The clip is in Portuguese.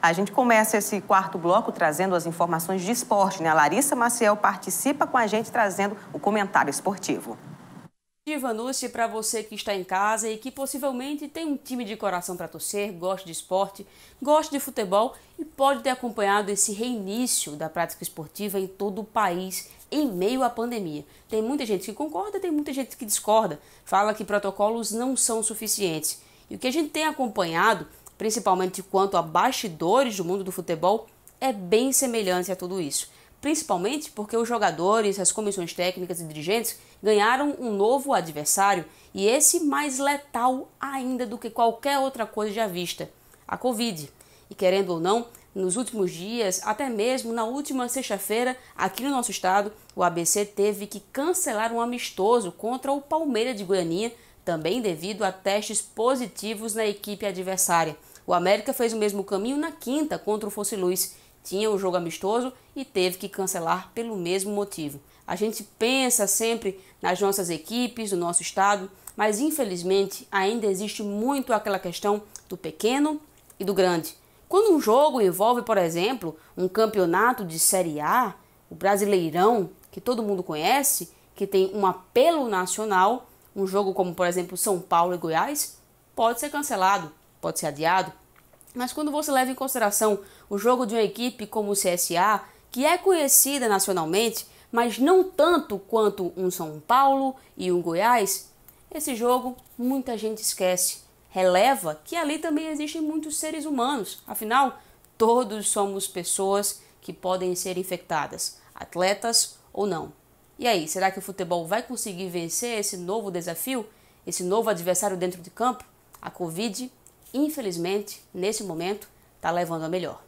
A gente começa esse quarto bloco trazendo as informações de esporte. Né? A Larissa Maciel participa com a gente trazendo o comentário esportivo. Ivanucci, para você que está em casa e que possivelmente tem um time de coração para torcer, gosta de esporte, gosta de futebol e pode ter acompanhado esse reinício da prática esportiva em todo o país em meio à pandemia. Tem muita gente que concorda, tem muita gente que discorda, fala que protocolos não são suficientes. E o que a gente tem acompanhado principalmente quanto a bastidores do mundo do futebol, é bem semelhante a tudo isso. Principalmente porque os jogadores, as comissões técnicas e dirigentes ganharam um novo adversário e esse mais letal ainda do que qualquer outra coisa já vista: a Covid. E querendo ou não, nos últimos dias, até mesmo na última sexta-feira, aqui no nosso estado, o ABC teve que cancelar um amistoso contra o Palmeiras de Goiânia também devido a testes positivos na equipe adversária. O América fez o mesmo caminho na quinta contra o Fosse Luz. Tinha o um jogo amistoso e teve que cancelar pelo mesmo motivo. A gente pensa sempre nas nossas equipes, no nosso estado, mas infelizmente ainda existe muito aquela questão do pequeno e do grande. Quando um jogo envolve, por exemplo, um campeonato de Série A, o Brasileirão, que todo mundo conhece, que tem um apelo nacional, um jogo como, por exemplo, São Paulo e Goiás pode ser cancelado, pode ser adiado. Mas quando você leva em consideração o jogo de uma equipe como o CSA, que é conhecida nacionalmente, mas não tanto quanto um São Paulo e um Goiás, esse jogo muita gente esquece. Releva que ali também existem muitos seres humanos. Afinal, todos somos pessoas que podem ser infectadas, atletas ou não. E aí, será que o futebol vai conseguir vencer esse novo desafio, esse novo adversário dentro de campo? A Covid, infelizmente, nesse momento, está levando a melhor.